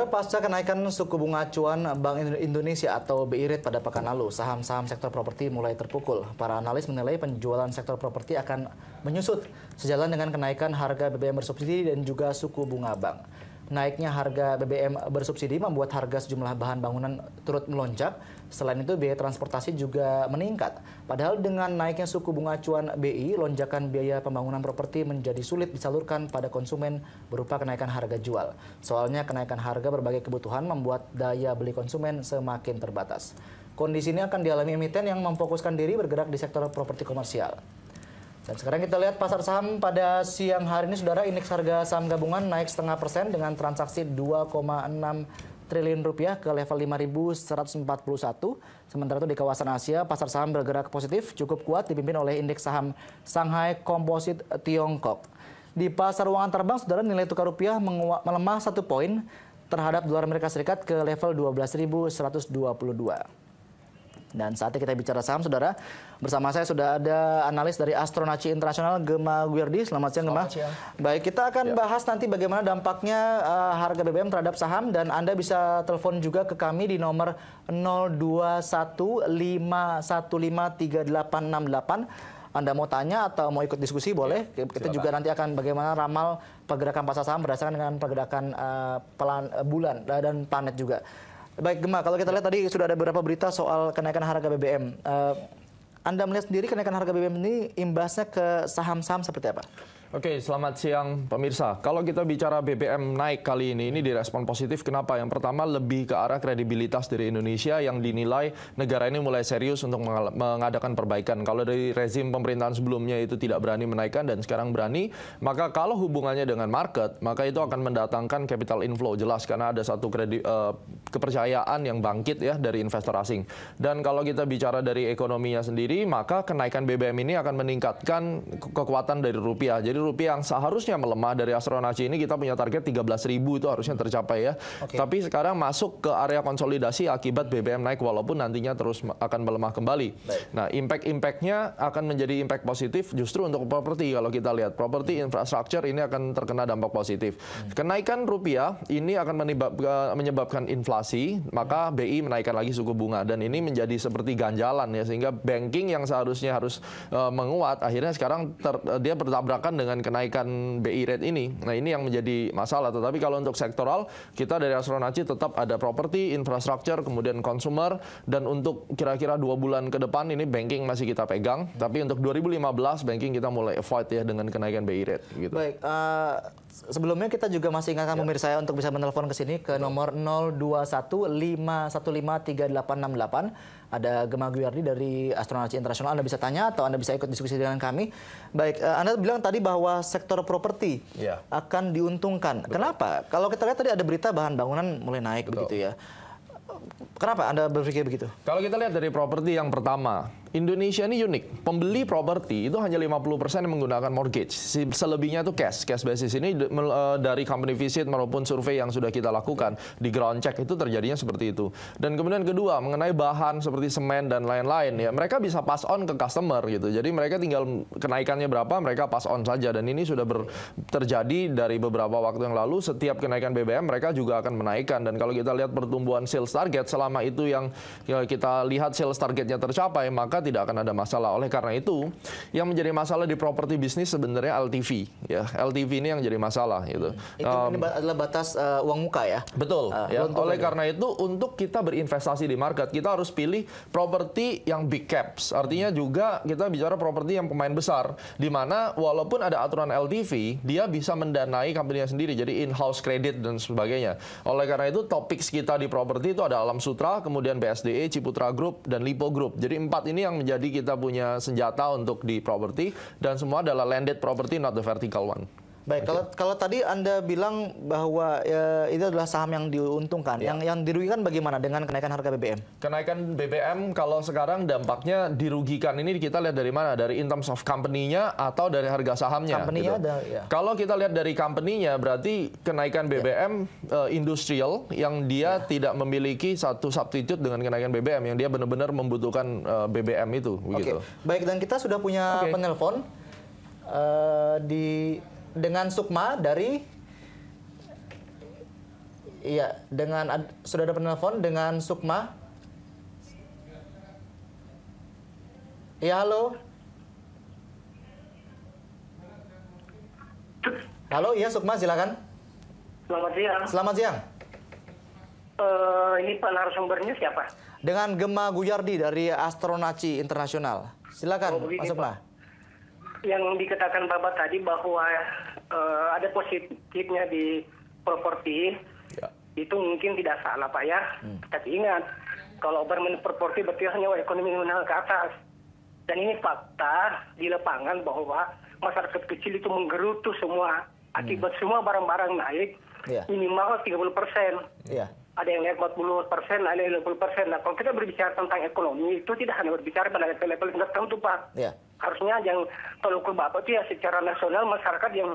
Saudara pasca kenaikan suku bunga acuan Bank Indonesia atau BI Rate pada pekan lalu, saham-saham sektor properti mulai terpukul. Para analis menilai penjualan sektor properti akan menyusut sejalan dengan kenaikan harga BBM bersubsidi dan juga suku bunga bank naiknya harga BBM bersubsidi membuat harga sejumlah bahan bangunan turut melonjak. Selain itu, biaya transportasi juga meningkat. Padahal dengan naiknya suku bunga acuan BI, lonjakan biaya pembangunan properti menjadi sulit disalurkan pada konsumen berupa kenaikan harga jual. Soalnya kenaikan harga berbagai kebutuhan membuat daya beli konsumen semakin terbatas. Kondisi ini akan dialami emiten yang memfokuskan diri bergerak di sektor properti komersial. Dan sekarang kita lihat pasar saham pada siang hari ini, saudara, indeks harga saham gabungan naik setengah persen dengan transaksi 2,6 triliun rupiah ke level 5.141. Sementara itu di kawasan Asia, pasar saham bergerak positif cukup kuat dipimpin oleh indeks saham Shanghai Composite Tiongkok. Di pasar ruangan terbang, saudara, nilai tukar rupiah melemah satu poin terhadap dolar Amerika Serikat ke level 12.122. Dan saatnya kita bicara saham, saudara. Bersama saya sudah ada analis dari Astronaci Internasional, Gema Guerdi. Selamat siang, Gema. Baik, kita akan ya. bahas nanti bagaimana dampaknya uh, harga BBM terhadap saham. Dan Anda bisa telepon juga ke kami di nomor 0215153868. Anda mau tanya atau mau ikut diskusi boleh. Ya, kita juga nanti akan bagaimana ramal pergerakan pasar saham berdasarkan dengan pergerakan uh, pelan, uh, bulan dan planet juga. Baik Gema, kalau kita lihat tadi sudah ada beberapa berita soal kenaikan harga BBM. Uh, eh, anda melihat sendiri kenaikan harga BBM ini imbasnya ke saham-saham seperti apa? Oke, selamat siang pemirsa. Kalau kita bicara BBM naik kali ini, ini direspon positif. Kenapa? Yang pertama lebih ke arah kredibilitas dari Indonesia yang dinilai negara ini mulai serius untuk mengadakan perbaikan. Kalau dari rezim pemerintahan sebelumnya itu tidak berani menaikkan dan sekarang berani, maka kalau hubungannya dengan market, maka itu akan mendatangkan capital inflow jelas karena ada satu kredi, uh, kepercayaan yang bangkit ya dari investor asing. Dan kalau kita bicara dari ekonominya sendiri, maka kenaikan BBM ini akan meningkatkan kekuatan dari rupiah. Jadi rupiah yang seharusnya melemah dari astronasi ini kita punya target 13.000 itu harusnya tercapai ya. Okay. Tapi sekarang masuk ke area konsolidasi akibat BBM naik walaupun nantinya terus akan melemah kembali. Baik. Nah, impact-impactnya akan menjadi impact positif justru untuk properti kalau kita lihat. Properti infrastruktur ini akan terkena dampak positif. Hmm. Kenaikan rupiah ini akan menyebabkan inflasi, maka hmm. BI menaikkan lagi suku bunga dan ini menjadi seperti ganjalan ya sehingga banking yang seharusnya harus uh, menguat akhirnya sekarang ter, dia bertabrakan dengan dengan kenaikan BI rate ini. Nah ini yang menjadi masalah. Tetapi kalau untuk sektoral, kita dari Astronaci tetap ada properti, infrastruktur, kemudian consumer, dan untuk kira-kira dua bulan ke depan ini banking masih kita pegang. Hmm. Tapi untuk 2015 banking kita mulai avoid ya dengan kenaikan BI rate. Gitu. Baik, uh, sebelumnya kita juga masih ingatkan ya. pemirsa ya untuk bisa menelpon ke sini ke nomor 021 515 3868 ada Gemma Guyardi dari Astronaci Internasional. Anda bisa tanya atau Anda bisa ikut diskusi dengan kami. Baik, eh, Anda bilang tadi bahwa sektor properti ya. akan diuntungkan. Betul. Kenapa? Kalau kita lihat tadi ada berita bahan bangunan mulai naik Betul. begitu ya Kenapa Anda berpikir begitu? Kalau kita lihat dari properti yang pertama, Indonesia ini unik. Pembeli properti itu hanya 50% yang menggunakan mortgage. Selebihnya itu cash, cash basis. Ini eh, dari company visit maupun survei yang sudah kita lakukan di ground check itu terjadinya seperti itu. Dan kemudian kedua, mengenai bahan seperti semen dan lain-lain ya, mereka bisa pass on ke customer gitu. Jadi mereka tinggal kenaikannya berapa, mereka pass on saja dan ini sudah ber, terjadi dari beberapa waktu yang lalu setiap kenaikan BBM mereka juga akan menaikkan dan kalau kita lihat pertumbuhan sales target selama selama itu yang ya, kita lihat sales targetnya tercapai, maka tidak akan ada masalah. Oleh karena itu, yang menjadi masalah di properti bisnis sebenarnya LTV, ya LTV ini yang jadi masalah gitu. Itu um, adalah batas uh, uang muka ya. Betul. Uh, ya. Oleh aja. karena itu, untuk kita berinvestasi di market, kita harus pilih properti yang big caps. Artinya hmm. juga kita bicara properti yang pemain besar, di mana walaupun ada aturan LTV, dia bisa mendanai company sendiri, jadi in-house credit dan sebagainya. Oleh karena itu, topik kita di properti itu ada alam sutra Ciputra, kemudian BSDE, Ciputra Group, dan Lipo Group. Jadi empat ini yang menjadi kita punya senjata untuk di properti dan semua adalah landed property not the vertical one. Baik, kalau kalau tadi Anda bilang bahwa ya, itu adalah saham yang diuntungkan, ya. yang yang dirugikan bagaimana dengan kenaikan harga BBM? Kenaikan BBM kalau sekarang dampaknya dirugikan ini kita lihat dari mana? Dari in terms of company-nya atau dari harga sahamnya? Company-nya gitu. ada, ya. Kalau kita lihat dari company-nya berarti kenaikan BBM ya. uh, industrial yang dia ya. tidak memiliki satu substitute dengan kenaikan BBM yang dia benar-benar membutuhkan uh, eh, BBM itu begitu. Okay. Baik, dan kita sudah punya okay. penelpon uh, di dengan Sukma dari Iya, dengan ad, sudah ada penelpon dengan Sukma. Iya, halo. Halo, iya Sukma, silakan. Selamat siang. Selamat siang. Uh, ini Pak narasumbernya siapa? Dengan Gemma Guyardi dari Astronaci Internasional. Silakan, oh, Pak yang dikatakan Bapak tadi bahwa uh, ada positifnya di properti ya. itu mungkin tidak salah Pak ya. Hmm. Tapi ingat kalau bermain properti berarti hanya ekonomi menengah ke atas. Dan ini fakta di lapangan bahwa masyarakat kecil itu menggerutu semua akibat hmm. semua barang-barang naik ya. minimal 30 persen. Ya ada yang naik 40 persen, ada yang 50 persen. Nah, kalau kita berbicara tentang ekonomi, itu tidak hanya berbicara pada level-level tertentu, Pak. Yeah. Harusnya yang kalau bapak itu ya secara nasional masyarakat yang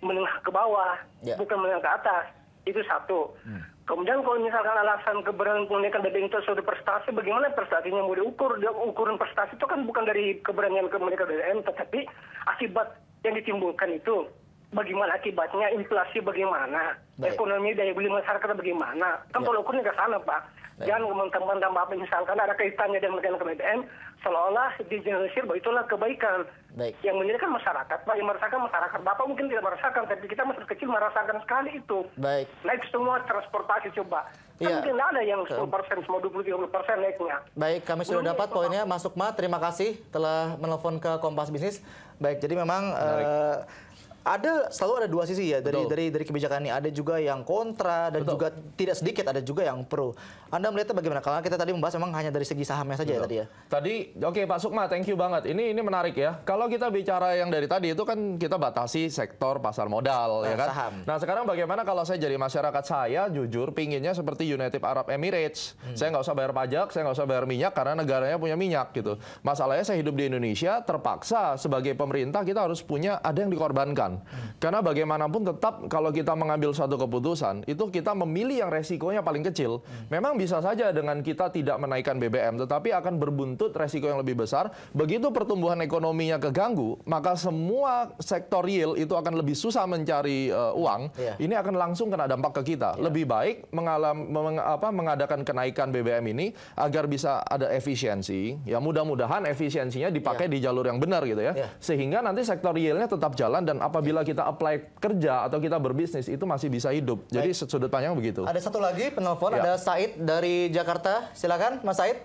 menengah ke bawah, yeah. bukan menengah ke atas. Itu satu. Hmm. Kemudian kalau misalkan alasan keberanian penunaikan dari itu sudah prestasi, bagaimana prestasinya mau diukur? Dia ukuran prestasi itu kan bukan dari keberanian kemerdekaan DPM, tetapi akibat yang ditimbulkan itu bagaimana akibatnya, inflasi bagaimana, Baik. ekonomi daya beli masyarakat bagaimana. Kan ya. ukurnya ke sana, Pak. Baik. Jangan teman-teman Bapak misalkan ada kaitannya dengan negara BBM, seolah digeneralisir bahwa itulah kebaikan. Baik. Yang menyedihkan masyarakat, Pak. Yang merasakan masyarakat. Bapak mungkin tidak merasakan, tapi kita masih kecil merasakan sekali itu. Baik. Naik semua transportasi coba. Kan ya. tidak ada yang 10 persen, semua 20-30 persen naiknya. Baik, kami sudah dapat itu, poinnya. Masuk Ma, terima kasih telah menelpon ke Kompas Bisnis. Baik, jadi memang... baik. Uh, eh, ada selalu ada dua sisi ya dari Betul. dari dari kebijakan ini ada juga yang kontra dan Betul. juga tidak sedikit ada juga yang pro. Anda melihatnya bagaimana? Karena kita tadi membahas memang hanya dari segi sahamnya saja ya tadi ya. Tadi oke okay, Pak Sukma, thank you banget. Ini ini menarik ya. Kalau kita bicara yang dari tadi itu kan kita batasi sektor pasar modal nah, ya kan. Saham. Nah, sekarang bagaimana kalau saya jadi masyarakat saya jujur pinginnya seperti United Arab Emirates. Hmm. Saya nggak usah bayar pajak, saya nggak usah bayar minyak karena negaranya punya minyak gitu. Masalahnya saya hidup di Indonesia terpaksa sebagai pemerintah kita harus punya ada yang dikorbankan keputusan. Karena bagaimanapun tetap kalau kita mengambil suatu keputusan, itu kita memilih yang resikonya paling kecil. Memang bisa saja dengan kita tidak menaikkan BBM, tetapi akan berbuntut resiko yang lebih besar. Begitu pertumbuhan ekonominya keganggu, maka semua sektor real itu akan lebih susah mencari uh, uang. Yeah. Ini akan langsung kena dampak ke kita. Yeah. Lebih baik mengalam, meng, apa, mengadakan kenaikan BBM ini agar bisa ada efisiensi. Ya mudah-mudahan efisiensinya dipakai yeah. di jalur yang benar gitu ya. Yeah. Sehingga nanti sektor realnya tetap jalan dan apa apabila kita apply kerja atau kita berbisnis itu masih bisa hidup. Baik. Jadi sudut pandang begitu. Ada satu lagi penelpon ya. ada Said dari Jakarta. Silakan Mas Said.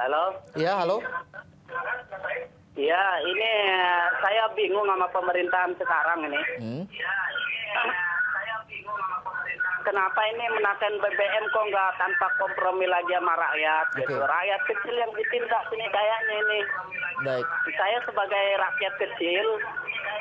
Halo. Ya, halo. Ya, ini eh, saya bingung sama pemerintahan sekarang ini. Hmm. Ya, eh, Kenapa ini menaikkan BBM kok nggak tanpa kompromi lagi sama rakyat? Okay. Gitu. Rakyat kecil yang ditindak ini kayaknya ini. Baik. Saya sebagai rakyat kecil,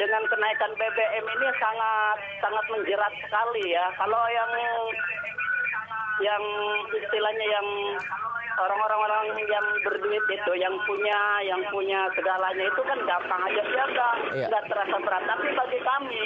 dengan kenaikan BBM ini sangat sangat menjerat sekali ya. Kalau yang yang istilahnya yang orang-orang orang yang berduit itu yang punya yang punya segalanya itu kan gampang aja biasa ya iya. nggak terasa berat tapi bagi kami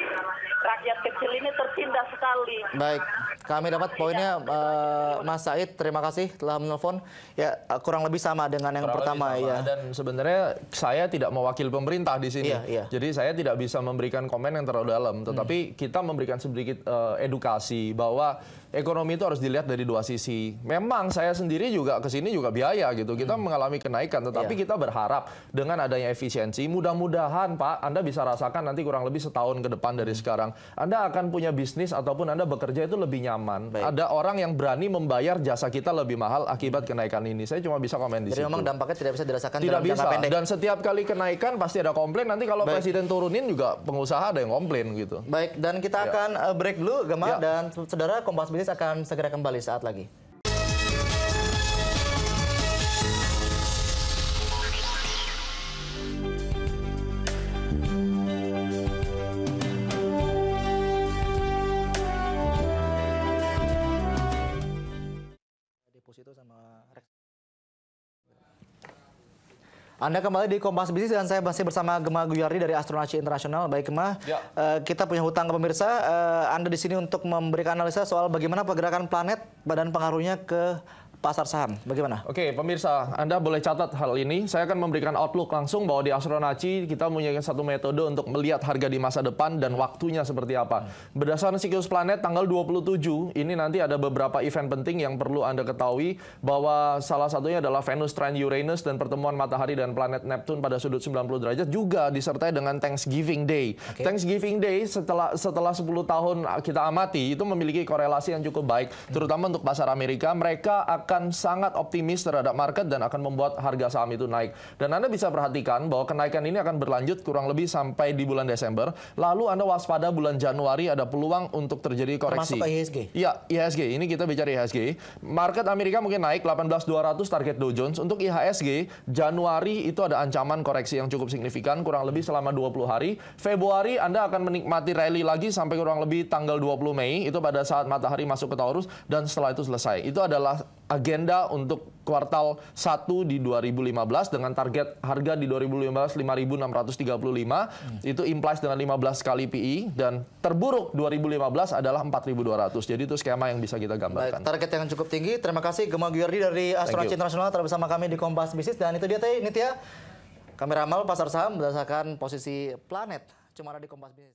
rakyat kecil ini tertindas sekali baik kami dapat poinnya ya. uh, Mas Said terima kasih telah menelpon ya kurang lebih sama dengan yang kurang pertama ya dan sebenarnya saya tidak mewakili pemerintah di sini iya, iya. jadi saya tidak bisa memberikan komen yang terlalu dalam hmm. tetapi hmm. kita memberikan sedikit uh, edukasi bahwa ekonomi itu harus dilihat dari dua sisi memang saya sendiri juga kesini ini juga biaya gitu. Kita hmm. mengalami kenaikan, tetapi yeah. kita berharap dengan adanya efisiensi, mudah-mudahan Pak, Anda bisa rasakan nanti kurang lebih setahun ke depan dari hmm. sekarang, Anda akan punya bisnis ataupun Anda bekerja itu lebih nyaman. Baik. Ada orang yang berani membayar jasa kita lebih mahal akibat hmm. kenaikan ini. Saya cuma bisa komen di Jadi situ. memang dampaknya tidak bisa dirasakan tidak dalam bisa. pendek. Dan setiap kali kenaikan pasti ada komplain. Nanti kalau Baik. presiden turunin juga pengusaha ada yang komplain gitu. Baik, dan kita ya. akan eh, break dulu, Gemma ya. dan saudara Kompas Bisnis akan segera kembali saat lagi. Anda kembali di Kompas Bisnis dan saya masih bersama Gema Guyardi dari Astronaci Internasional. Baik Gema, ya. uh, kita punya hutang ke pemirsa. Uh, anda di sini untuk memberikan analisa soal bagaimana pergerakan planet dan pengaruhnya ke pasar saham. Bagaimana? Oke, pemirsa, Anda boleh catat hal ini. Saya akan memberikan outlook langsung bahwa di Astronaci kita punya satu metode untuk melihat harga di masa depan dan waktunya seperti apa. Berdasarkan siklus planet tanggal 27, ini nanti ada beberapa event penting yang perlu Anda ketahui bahwa salah satunya adalah Venus trine Uranus dan pertemuan matahari dan planet Neptune pada sudut 90 derajat juga disertai dengan Thanksgiving Day. Okay. Thanksgiving Day setelah setelah 10 tahun kita amati itu memiliki korelasi yang cukup baik terutama untuk pasar Amerika. Mereka akan akan sangat optimis terhadap market dan akan membuat harga saham itu naik. Dan Anda bisa perhatikan bahwa kenaikan ini akan berlanjut kurang lebih sampai di bulan Desember. Lalu Anda waspada bulan Januari ada peluang untuk terjadi koreksi. Termasuk IHSG? E iya, IHSG. E ini kita bicara IHSG. E market Amerika mungkin naik 18200 target Dow Jones. Untuk IHSG, Januari itu ada ancaman koreksi yang cukup signifikan kurang lebih selama 20 hari. Februari Anda akan menikmati rally lagi sampai kurang lebih tanggal 20 Mei. Itu pada saat matahari masuk ke Taurus dan setelah itu selesai. Itu adalah agenda untuk kuartal 1 di 2015 dengan target harga di 2015 5.635 hmm. itu implies dengan 15 kali PI e dan terburuk 2015 adalah 4.200. Jadi itu skema yang bisa kita gambarkan. Baik, target yang cukup tinggi. Terima kasih Gema Giardi dari Asuransi Internasional telah bersama kami di Kompas Bisnis dan itu dia Teh Nitya. Kami ramal pasar saham berdasarkan posisi planet cuma ada di Kompas Bisnis.